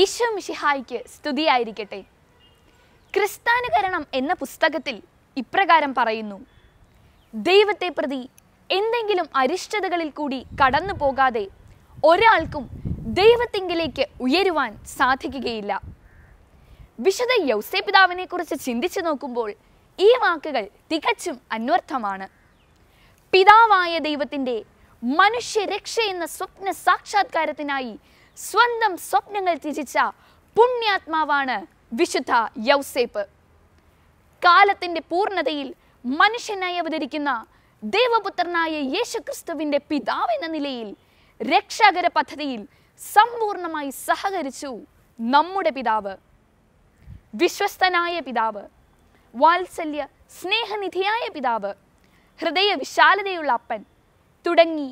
ഈശോ മിഷിഹായിക്ക് സ്തുതിയായിരിക്കട്ടെ ക്രിസ്താനുകരണം എന്ന പുസ്തകത്തിൽ ഇപ്രകാരം പറയുന്നു ദൈവത്തെ പ്രതി എന്തെങ്കിലും അരിഷ്ടതകളിൽ കൂടി കടന്നു പോകാതെ ഒരാൾക്കും ദൈവത്തിങ്കിലേക്ക് ഉയരുവാൻ സാധിക്കുകയില്ല വിശുദ്ധ യൗസേ കുറിച്ച് ചിന്തിച്ചു നോക്കുമ്പോൾ ഈ വാക്കുകൾ തികച്ചും അന്വർത്ഥമാണ് പിതാവായ ദൈവത്തിൻ്റെ മനുഷ്യ രക്ഷ എന്ന സ്വപ്ന സാക്ഷാത്കാരത്തിനായി സ്വന്തം സ്വപ്നങ്ങൾ ത്യജിച്ച പുണ്യാത്മാവാണ് വിശുദ്ധ യൗസേപ്പ് കാലത്തിൻ്റെ പൂർണ്ണതയിൽ മനുഷ്യനായി അവതരിക്കുന്ന ദേവപുത്രനായ യേശുക്രിസ്തുവിൻ്റെ പിതാവെന്ന നിലയിൽ രക്ഷാകര പദ്ധതിയിൽ സമ്പൂർണമായി സഹകരിച്ചു നമ്മുടെ പിതാവ് വിശ്വസ്തനായ പിതാവ് വാത്സല്യ സ്നേഹനിധിയായ പിതാവ് ഹൃദയ വിശാലതയുള്ള അപ്പൻ തുടങ്ങി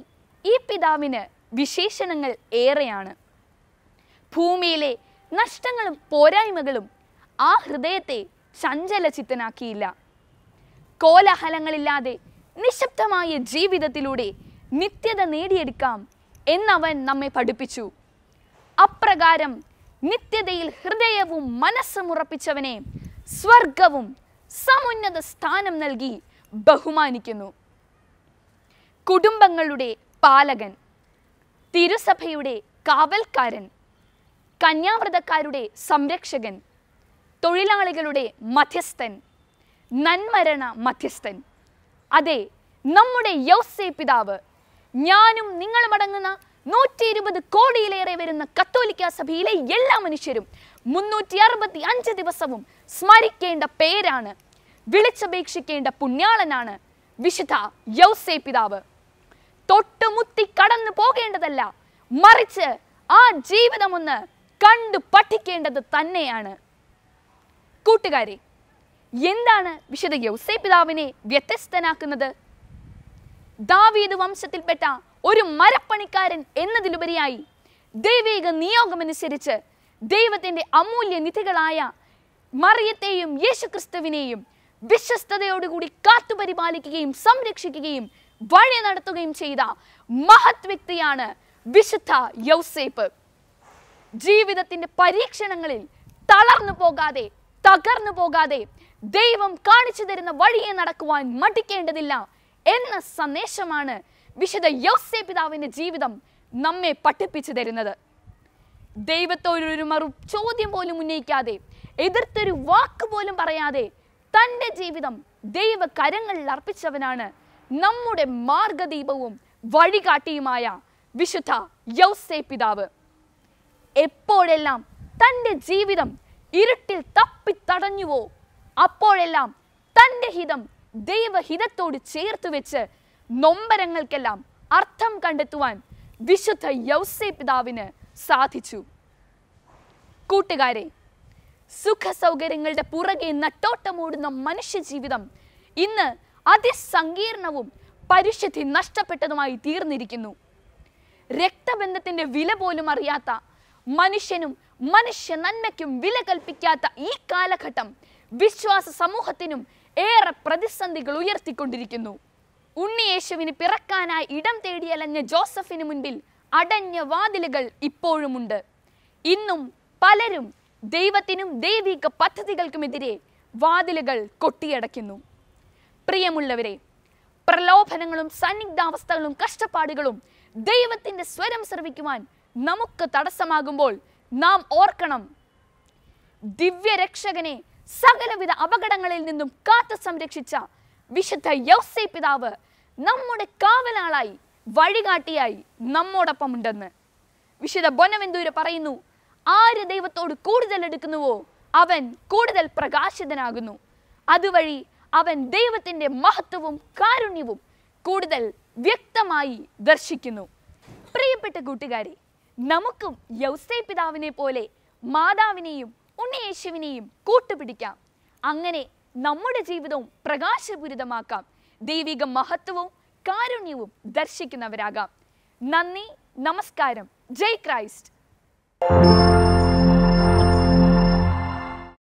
ഈ പിതാവിന് വിശേഷണങ്ങൾ ഏറെയാണ് ഭൂമിയിലെ നഷ്ടങ്ങളും പോരായ്മകളും ആ ഹൃദയത്തെ ചഞ്ചലചിത്തനാക്കിയില്ല കോലാഹലങ്ങളില്ലാതെ നിശബ്ദമായ ജീവിതത്തിലൂടെ നിത്യത നേടിയെടുക്കാം എന്നവൻ നമ്മെ പഠിപ്പിച്ചു അപ്രകാരം നിത്യതയിൽ ഹൃദയവും മനസ്സും ഉറപ്പിച്ചവനെ സ്വർഗവും സമുന്നത സ്ഥാനം നൽകി ബഹുമാനിക്കുന്നു കുടുംബങ്ങളുടെ പാലകൻ തിരുസഭയുടെ കാവൽക്കാരൻ കന്യാവ്രതക്കാരുടെ സംരക്ഷകൻ തൊഴിലാളികളുടെ മധ്യസ്ഥൻ നന്മരണ മധ്യസ്ഥൻ അതെ നമ്മുടെ യൗസേ പിതാവ് ഞാനും നിങ്ങളുമടങ്ങുന്ന നൂറ്റി ഇരുപത് കോടിയിലേറെ വരുന്ന കത്തോലിക്ക സഭയിലെ എല്ലാ മനുഷ്യരും മുന്നൂറ്റി അറുപത്തി അഞ്ച് ദിവസവും സ്മരിക്കേണ്ട പേരാണ് വിളിച്ചപേക്ഷിക്കേണ്ട പുണ്യാളനാണ് വിശുദ്ധ യൗസേ പിതാവ് തൊട്ടുമുത്തി കടന്നു പോകേണ്ടതല്ല മറിച്ച് ആ ജീവിതമൊന്ന് കണ്ടു പഠിക്കേണ്ടത് തന്നെയാണ് കൂട്ടുകാരെ എന്താണ് വിശുദ്ധ യൗസേ പിതാവിനെ വ്യത്യസ്തനാക്കുന്നത് ദാവീദ് വംശത്തിൽപ്പെട്ട ഒരു മരപ്പണിക്കാരൻ എന്നതിലുപരിയായി ദൈവിക നിയോഗമനുസരിച്ച് ദൈവത്തിൻ്റെ അമൂല്യ നിധികളായ മറിയത്തെയും യേശുക്രിസ്തുവിനെയും വിശ്വസ്തയോടുകൂടി കാത്തുപരിപാലിക്കുകയും സംരക്ഷിക്കുകയും വഴി നടത്തുകയും ചെയ്ത മഹത് വ്യക്തിയാണ് വിശുദ്ധ യൗസേപ്പ് ജീവിതത്തിന്റെ പരീക്ഷണങ്ങളിൽ തളർന്നു പോകാതെ തകർന്നു പോകാതെ ദൈവം കാണിച്ചു തരുന്ന വഴിയെ നടക്കുവാൻ മടിക്കേണ്ടതില്ല എന്ന സന്ദേശമാണ് വിശുദ്ധ യോസെ പിതാവിൻ്റെ ജീവിതം നമ്മെ പഠിപ്പിച്ചു തരുന്നത് ദൈവത്തോടൊരു മറു ചോദ്യം പോലും ഉന്നയിക്കാതെ എതിർത്തൊരു വാക്ക് പോലും പറയാതെ തൻ്റെ ജീവിതം ദൈവ കരങ്ങളിൽ അർപ്പിച്ചവനാണ് നമ്മുടെ മാർഗദീപവും വഴികാട്ടിയുമായ വിശുദ്ധ യൗസേ പിതാവ് എപ്പോഴെല്ലാം തൻ്റെ ജീവിതം ഇരുട്ടിൽ തപ്പിത്തടഞ്ഞുവോ അപ്പോഴെല്ലാം തൻ്റെ ഹിതം ദൈവഹിതത്തോട് ചേർത്ത് വെച്ച് നൊമ്പരങ്ങൾക്കെല്ലാം അർത്ഥം കണ്ടെത്തുവാൻ വിശുദ്ധ യൗസേ പിതാവിന് സാധിച്ചു കൂട്ടുകാരെ സുഖ സൗകര്യങ്ങളുടെ പുറകെ നട്ടോട്ടമോടുന്ന മനുഷ്യ ജീവിതം ഇന്ന് അതിസങ്കീർണവും പരിശുദ്ധി നഷ്ടപ്പെട്ടതുമായി തീർന്നിരിക്കുന്നു രക്തബന്ധത്തിൻ്റെ വില പോലും അറിയാത്ത മനുഷ്യനും മനുഷ്യ നന്മയ്ക്കും വില കൽപ്പിക്കാത്ത ഈ കാലഘട്ടം വിശ്വാസ സമൂഹത്തിനും ഏറെ പ്രതിസന്ധികൾ ഉയർത്തിക്കൊണ്ടിരിക്കുന്നു ഉണ്ണിയേശുവിന് പിറക്കാനായി ഇടം തേടിയലഞ്ഞ ജോസഫിന് മുൻപിൽ അടഞ്ഞ വാതിലുകൾ ഇപ്പോഴുമുണ്ട് ഇന്നും പലരും ദൈവത്തിനും ദൈവിക പദ്ധതികൾക്കുമെതിരെ വാതിലുകൾ കൊട്ടിയടയ്ക്കുന്നു പ്രിയമുള്ളവരെ പ്രലോഭനങ്ങളും സന്നിഗ്ധാവസ്ഥകളും കഷ്ടപ്പാടുകളും ദൈവത്തിൻ്റെ സ്വരം ശ്രവിക്കുവാൻ നമുക്ക് തടസ്സമാകുമ്പോൾ നാം ഓർക്കണം ദിവ്യരക്ഷകനെ സകലവിധ അപകടങ്ങളിൽ നിന്നും കാത്തു സംരക്ഷിച്ച വിശുദ്ധ യൗസേ പിതാവ് നമ്മുടെ കാവലാളായി വഴികാട്ടിയായി നമ്മോടൊപ്പം ഉണ്ടെന്ന് വിശുദ്ധ ബൊനവെന്തൂര് പറയുന്നു ആര് ദൈവത്തോട് കൂടുതൽ എടുക്കുന്നുവോ അവൻ കൂടുതൽ പ്രകാശിതനാകുന്നു അതുവഴി അവൻ ദൈവത്തിൻ്റെ മഹത്വവും കാരുണ്യവും കൂടുതൽ വ്യക്തമായി ദർശിക്കുന്നു പ്രിയപ്പെട്ട കൂട്ടുകാരി നമുക്കും യൗസൈ പിതാവിനെ പോലെ മാതാവിനെയും ഉണ്ണിയേശുവിനെയും കൂട്ടുപിടിക്കാം അങ്ങനെ നമ്മുടെ ജീവിതവും പ്രകാശപൂരിതമാക്കാം ദൈവിക മഹത്വവും കാരുണ്യവും ദർശിക്കുന്നവരാകാം നന്ദി നമസ്കാരം ജയ് ക്രൈസ്റ്റ്